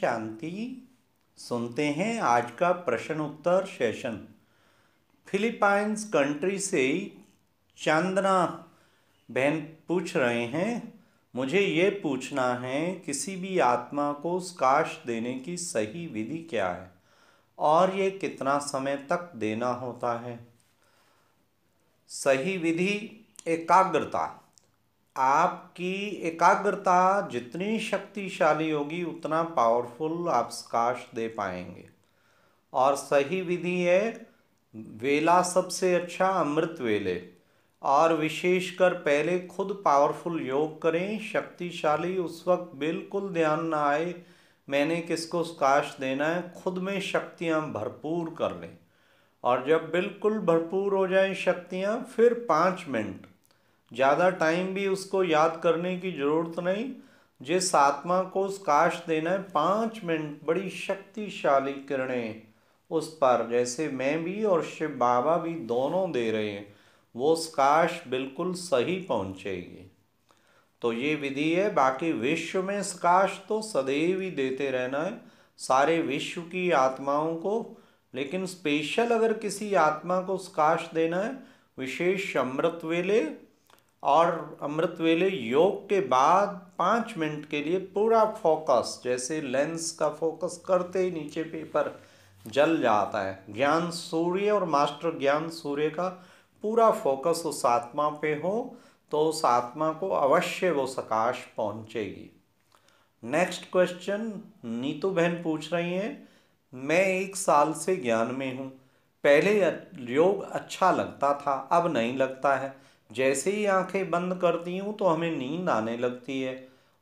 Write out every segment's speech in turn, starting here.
शांति सुनते हैं आज का प्रश्न उत्तर सेशन फिलीपाइंस कंट्री से चांदना बहन पूछ रहे हैं मुझे ये पूछना है किसी भी आत्मा को स्काश देने की सही विधि क्या है और ये कितना समय तक देना होता है सही विधि एकाग्रता आपकी एकाग्रता जितनी शक्तिशाली होगी उतना पावरफुल आप स्काश दे पाएंगे और सही विधि है वेला सबसे अच्छा अमृत वेले और विशेषकर पहले खुद पावरफुल योग करें शक्तिशाली उस वक्त बिल्कुल ध्यान ना आए मैंने किसको स्काश देना है खुद में शक्तियाँ भरपूर कर लें और जब बिल्कुल भरपूर हो जाएं शक्तियाँ फिर पाँच मिनट ज़्यादा टाइम भी उसको याद करने की ज़रूरत नहीं जिस आत्मा को काश देना है पाँच मिनट बड़ी शक्तिशाली किरणें उस पर जैसे मैं भी और शिव बाबा भी दोनों दे रहे हैं वो स्काश बिल्कुल सही पहुंचेगी तो ये विधि है बाकी विश्व में स्काश तो सदैव ही देते रहना है सारे विश्व की आत्माओं को लेकिन स्पेशल अगर किसी आत्मा को स्काश देना है विशेष अमृत वेले और अमृत वेले योग के बाद पाँच मिनट के लिए पूरा फोकस जैसे लेंस का फोकस करते ही नीचे पेपर जल जाता है ज्ञान सूर्य और मास्टर ज्ञान सूर्य का पूरा फोकस उस आत्मा पे हो तो उस आत्मा को अवश्य वो सकाश पहुंचेगी नेक्स्ट क्वेश्चन नीतू बहन पूछ रही हैं मैं एक साल से ज्ञान में हूँ पहले योग अच्छा लगता था अब नहीं लगता है जैसे ही आंखें बंद करती हूँ तो हमें नींद आने लगती है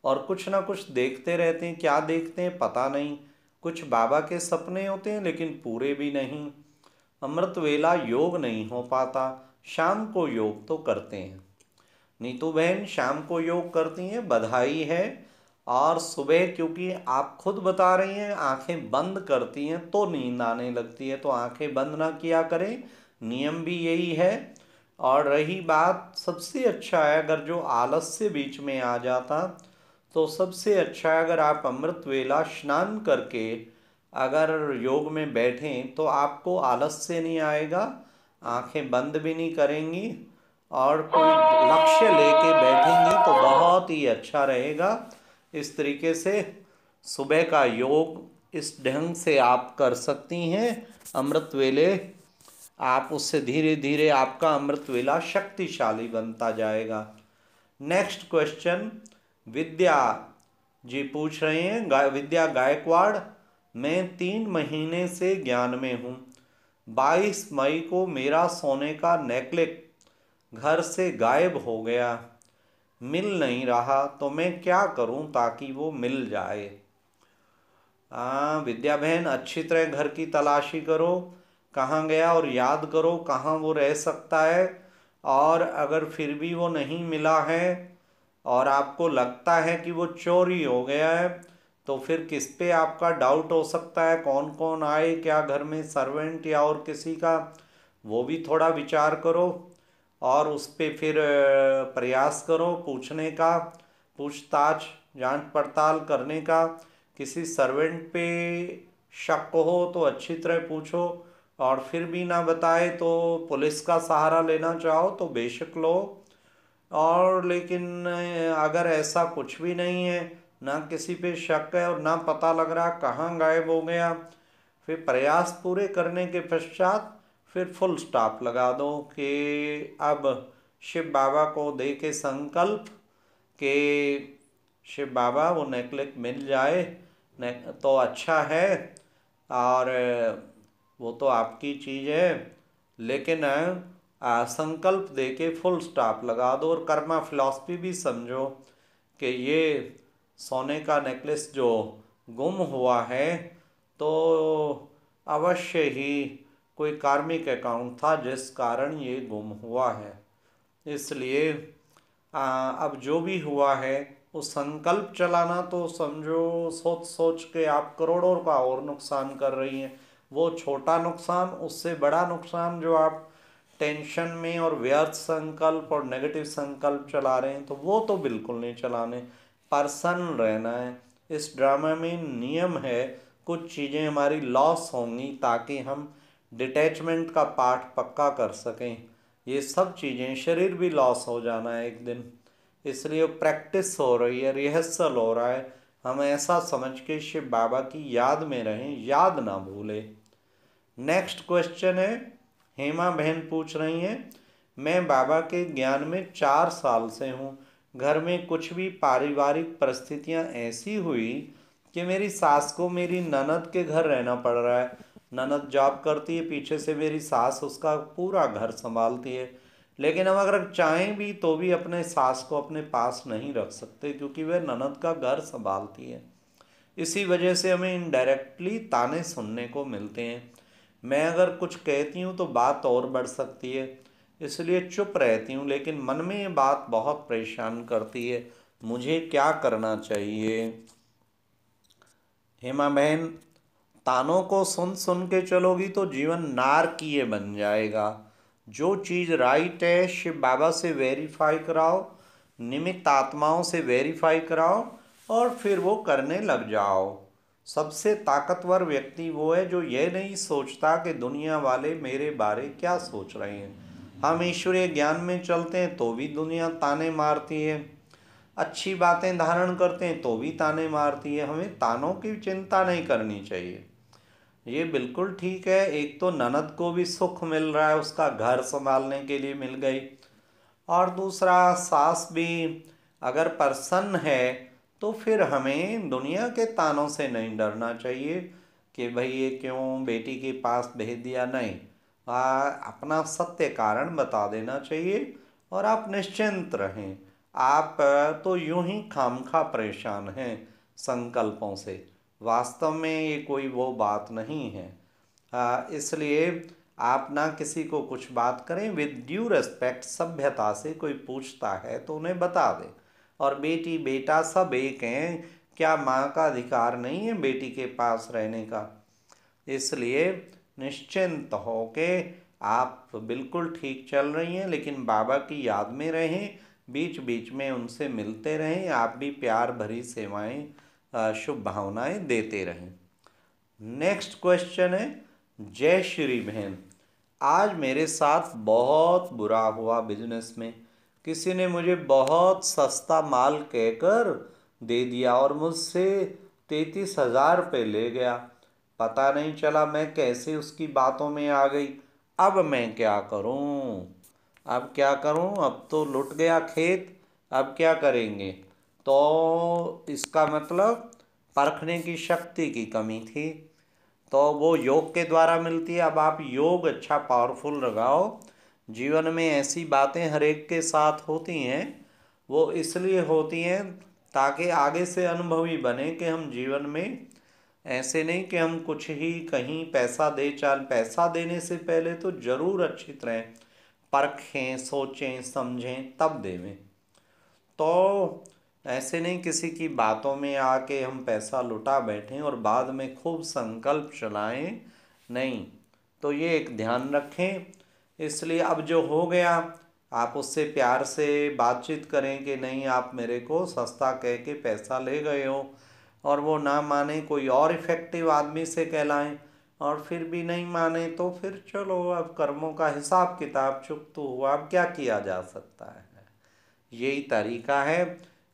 और कुछ ना कुछ देखते रहते हैं क्या देखते हैं पता नहीं कुछ बाबा के सपने होते हैं लेकिन पूरे भी नहीं अमृत वेला योग नहीं हो पाता शाम को योग तो करते हैं नीतू बहन शाम को योग करती हैं बधाई है और सुबह क्योंकि आप खुद बता रही हैं आंखें बंद करती हैं तो नींद आने लगती है तो आंखें बंद ना किया करें नियम भी यही है और रही बात सबसे अच्छा है अगर जो आलस्य बीच में आ जाता तो सबसे अच्छा है अगर आप अमृत वेला स्नान करके अगर योग में बैठें तो आपको आलस्य नहीं आएगा आंखें बंद भी नहीं करेंगी और कोई लक्ष्य लेके बैठेंगी तो बहुत ही अच्छा रहेगा इस तरीके से सुबह का योग इस ढंग से आप कर सकती हैं अमृत वेले आप उससे धीरे धीरे आपका अमृत वेला शक्तिशाली बनता जाएगा नेक्स्ट क्वेश्चन विद्या जी पूछ रहे हैं गा, विद्या गायकवाड़ मैं तीन महीने से ज्ञान में हूँ बाईस मई को मेरा सोने का नेकलेट घर से गायब हो गया मिल नहीं रहा तो मैं क्या करूँ ताकि वो मिल जाए आ, विद्या बहन अच्छी तरह घर की तलाशी करो कहाँ गया और याद करो कहाँ वो रह सकता है और अगर फिर भी वो नहीं मिला है और आपको लगता है कि वो चोरी हो गया है तो फिर किस पे आपका डाउट हो सकता है कौन कौन आए क्या घर में सर्वेंट या और किसी का वो भी थोड़ा विचार करो और उस पर फिर प्रयास करो पूछने का पूछताछ जांच पड़ताल करने का किसी सर्वेंट पे शक हो तो अच्छी तरह पूछो और फिर भी ना बताए तो पुलिस का सहारा लेना चाहो तो बेशक लो और लेकिन अगर ऐसा कुछ भी नहीं है ना किसी पे शक है और ना पता लग रहा कहाँ गायब हो गया फिर प्रयास पूरे करने के पश्चात फिर फुल स्टॉप लगा दो कि अब शिव बाबा को दे के संकल्प के शिव बाबा वो नेकलेक मिल जाए ने, तो अच्छा है और वो तो आपकी चीज़ है लेकिन आ, संकल्प दे के फुल स्टॉप लगा दो और कर्मा फिलॉसफी भी समझो कि ये सोने का नेकलेस जो गुम हुआ है तो अवश्य ही कोई कार्मिक अकाउंट था जिस कारण ये गुम हुआ है इसलिए आ, अब जो भी हुआ है वो संकल्प चलाना तो समझो सोच सोच के आप करोड़ों का और नुकसान कर रही हैं वो छोटा नुकसान उससे बड़ा नुकसान जो आप टेंशन में और व्यर्थ संकल्प और नेगेटिव संकल्प चला रहे हैं तो वो तो बिल्कुल नहीं चलाने प्रसन्न रहना है इस ड्रामा में नियम है कुछ चीज़ें हमारी लॉस होंगी ताकि हम डिटैचमेंट का पाठ पक्का कर सकें ये सब चीज़ें शरीर भी लॉस हो जाना है एक दिन इसलिए प्रैक्टिस हो रही है रिहर्सल हो रहा है हम ऐसा समझ के शिव बाबा की याद में रहें याद ना भूलें नेक्स्ट क्वेश्चन है हेमा बहन पूछ रही हैं मैं बाबा के ज्ञान में चार साल से हूँ घर में कुछ भी पारिवारिक परिस्थितियाँ ऐसी हुई कि मेरी सास को मेरी ननद के घर रहना पड़ रहा है ननद जॉब करती है पीछे से मेरी सास उसका पूरा घर संभालती है लेकिन हम अगर चाहें भी तो भी अपने सास को अपने पास नहीं रख सकते क्योंकि वह ननद का घर संभालती है इसी वजह से हमें इनडायरेक्टली ताने सुनने को मिलते हैं मैं अगर कुछ कहती हूँ तो बात और बढ़ सकती है इसलिए चुप रहती हूँ लेकिन मन में ये बात बहुत परेशान करती है मुझे क्या करना चाहिए हेमा बहन तानों को सुन सुन के चलोगी तो जीवन नारकीय बन जाएगा जो चीज़ राइट है शिव बाबा से वेरीफाई कराओ निमित्त आत्माओं से वेरीफाई कराओ और फिर वो करने लग जाओ सबसे ताकतवर व्यक्ति वो है जो ये नहीं सोचता कि दुनिया वाले मेरे बारे क्या सोच रहे हैं हम ईश्वरीय ज्ञान में चलते हैं तो भी दुनिया ताने मारती है अच्छी बातें धारण करते हैं तो भी ताने मारती है हमें तानों की चिंता नहीं करनी चाहिए ये बिल्कुल ठीक है एक तो ननद को भी सुख मिल रहा है उसका घर संभालने के लिए मिल गई और दूसरा सास भी अगर प्रसन्न है तो फिर हमें दुनिया के तानों से नहीं डरना चाहिए कि भाई ये क्यों बेटी के पास भेज दिया नहीं आ, अपना सत्य कारण बता देना चाहिए और आप निश्चिंत रहें आप तो यूं ही खामखा परेशान हैं संकल्पों से वास्तव में ये कोई वो बात नहीं है इसलिए आप ना किसी को कुछ बात करें विद ड्यू रेस्पेक्ट सभ्यता से कोई पूछता है तो उन्हें बता दें और बेटी बेटा सब एक हैं क्या माँ का अधिकार नहीं है बेटी के पास रहने का इसलिए निश्चिंत हो के आप बिल्कुल ठीक चल रही हैं लेकिन बाबा की याद में रहें बीच बीच में उनसे मिलते रहें आप भी प्यार भरी सेवाएं शुभ भावनाएं देते रहें नेक्स्ट क्वेश्चन है जय श्री बहन आज मेरे साथ बहुत बुरा हुआ बिजनेस में किसी ने मुझे बहुत सस्ता माल कहकर दे दिया और मुझसे तैतीस हजार रुपये ले गया पता नहीं चला मैं कैसे उसकी बातों में आ गई अब मैं क्या करूं अब क्या करूं अब तो लुट गया खेत अब क्या करेंगे तो इसका मतलब परखने की शक्ति की कमी थी तो वो योग के द्वारा मिलती है अब आप योग अच्छा पावरफुल लगाओ जीवन में ऐसी बातें हर एक के साथ होती हैं वो इसलिए होती हैं ताकि आगे से अनुभवी बने कि हम जीवन में ऐसे नहीं कि हम कुछ ही कहीं पैसा दे चाल पैसा देने से पहले तो ज़रूर अच्छी तरह परखें सोचें समझें तब देवें तो ऐसे नहीं किसी की बातों में आके हम पैसा लुटा बैठें और बाद में खूब संकल्प चलाएं नहीं तो ये एक ध्यान रखें इसलिए अब जो हो गया आप उससे प्यार से बातचीत करें कि नहीं आप मेरे को सस्ता कह के पैसा ले गए हो और वो ना माने कोई और इफ़ेक्टिव आदमी से कहलाएं और फिर भी नहीं माने तो फिर चलो अब कर्मों का हिसाब किताब चुप तो हुआ अब क्या किया जा सकता है यही तरीका है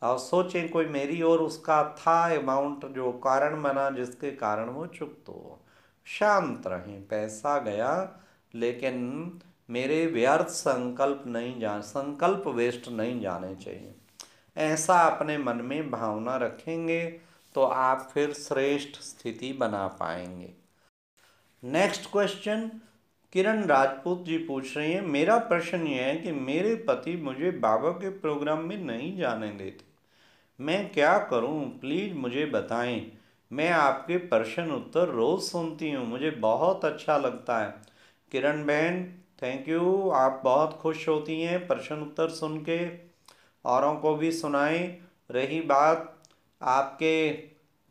और सोचें कोई मेरी और उसका था अमाउंट जो कारण बना जिसके कारण वो चुप तो शांत रहें पैसा गया लेकिन मेरे व्यर्थ संकल्प नहीं जान संकल्प वेस्ट नहीं जाने चाहिए ऐसा अपने मन में भावना रखेंगे तो आप फिर श्रेष्ठ स्थिति बना पाएंगे नेक्स्ट क्वेश्चन किरण राजपूत जी पूछ रही हैं मेरा प्रश्न ये है कि मेरे पति मुझे बाबा के प्रोग्राम में नहीं जाने देते मैं क्या करूं प्लीज़ मुझे बताएं मैं आपके प्रश्न उत्तर रोज़ सुनती हूं मुझे बहुत अच्छा लगता है किरण बहन थैंक यू आप बहुत खुश होती हैं प्रश्न उत्तर सुन के औरों को भी सुनाएं रही बात आपके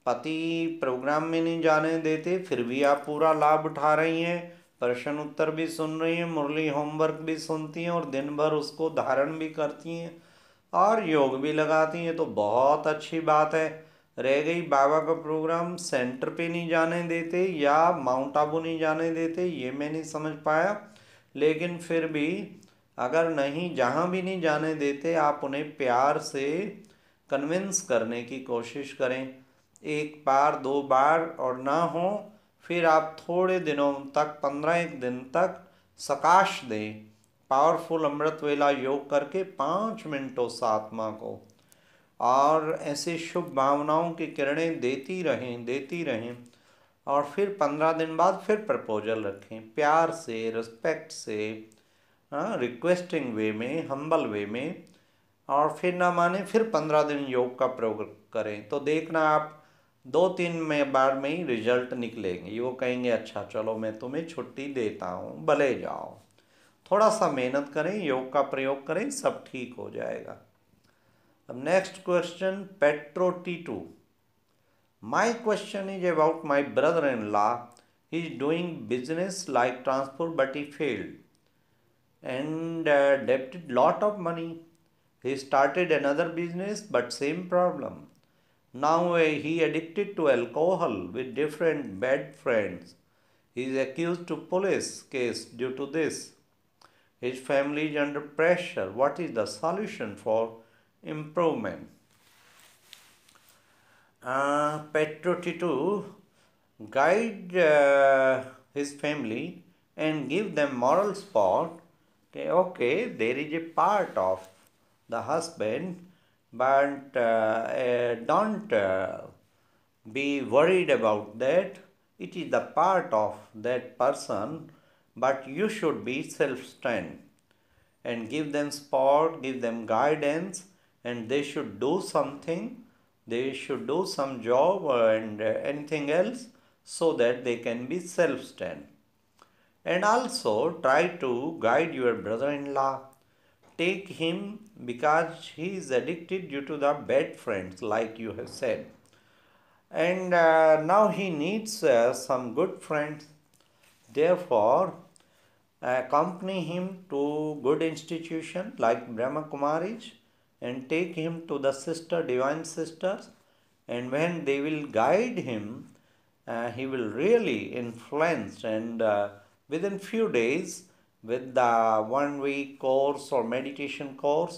पति प्रोग्राम में नहीं जाने देते फिर भी आप पूरा लाभ उठा रही हैं प्रश्न उत्तर भी सुन रही हैं मुरली होमवर्क भी सुनती हैं और दिन भर उसको धारण भी करती हैं और योग भी लगाती हैं तो बहुत अच्छी बात है रह गई बाबा का प्रोग्राम सेंटर पे नहीं जाने देते या माउंट आबू नहीं जाने देते ये मैं नहीं समझ पाया लेकिन फिर भी अगर नहीं जहाँ भी नहीं जाने देते आप उन्हें प्यार से कन्विंस करने की कोशिश करें एक बार दो बार और ना हो फिर आप थोड़े दिनों तक पंद्रह एक दिन तक सकाश दें पावरफुल अमृत वेला योग करके पाँच मिनटों सात्मा को और ऐसे शुभ भावनाओं की किरणें देती रहें देती रहें और फिर पंद्रह दिन बाद फिर प्रपोजल रखें प्यार से रिस्पेक्ट से रिक्वेस्टिंग हाँ, वे में हम्बल वे में और फिर ना माने फिर पंद्रह दिन योग का प्रयोग करें तो देखना आप दो तीन में बार में ही रिजल्ट निकलेंगे वो कहेंगे अच्छा चलो मैं तुम्हें छुट्टी देता हूँ भले जाओ थोड़ा सा मेहनत करें योग का प्रयोग करें सब ठीक हो जाएगा अब नेक्स्ट क्वेश्चन पेट्रो टी टू My question is about my brother in law. He is doing business like transport but he failed and uh, debted lot of money. He started another business but same problem. Now uh, he addicted to alcohol with different bad friends. He is accused to police case due to this. His family is under pressure. What is the solution for improvement? Uh, Petroti to guide uh, his family and give them moral support. Okay, okay, there is a part of the husband, but uh, uh don't uh, be worried about that. It is the part of that person, but you should be self-strength and give them support, give them guidance, and they should do something they should do some job and anything else so that they can be self-stand. And also try to guide your brother-in-law. Take him because he is addicted due to the bad friends like you have said. And uh, now he needs uh, some good friends. Therefore, accompany him to good institution like Brahma Kumaris and take him to the sister, divine sisters, and when they will guide him, uh, he will really influence and uh, within few days with the one week course or meditation course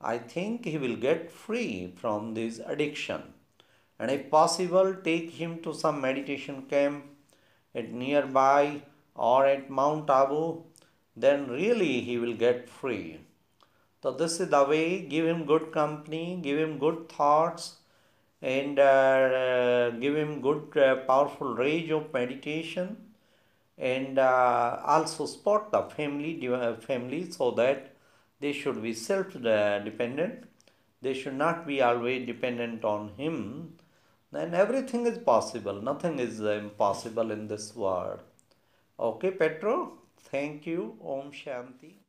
i think he will get free from this addiction and if possible take him to some meditation camp at nearby or at mount abu then really he will get free so this is the way, give him good company, give him good thoughts and uh, uh give him good uh, powerful range of meditation and uh, also support the family, uh, family so that they should be self-dependent. They should not be always dependent on him. Then everything is possible. Nothing is uh, impossible in this world. Okay, Petro? Thank you. Om Shanti.